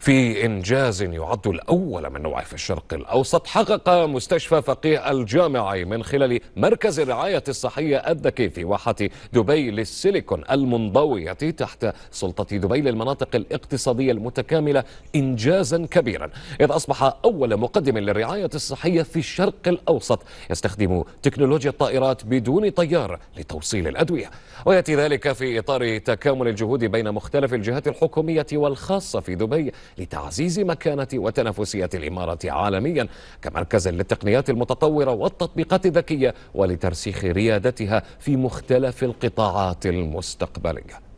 في إنجاز يعد الأول من نوعه في الشرق الأوسط حقق مستشفى فقيه الجامعي من خلال مركز الرعاية الصحية الذكي في واحة دبي للسيليكون المنضوية تحت سلطة دبي للمناطق الاقتصادية المتكاملة إنجازا كبيرا إذ أصبح أول مقدم للرعاية الصحية في الشرق الأوسط يستخدم تكنولوجيا الطائرات بدون طيار لتوصيل الأدوية ويأتي ذلك في إطار تكامل الجهود بين مختلف الجهات الحكومية والخاصة في دبي لتعزيز مكانة وتنافسية الإمارة عالميا كمركز للتقنيات المتطورة والتطبيقات الذكية ولترسيخ ريادتها في مختلف القطاعات المستقبلية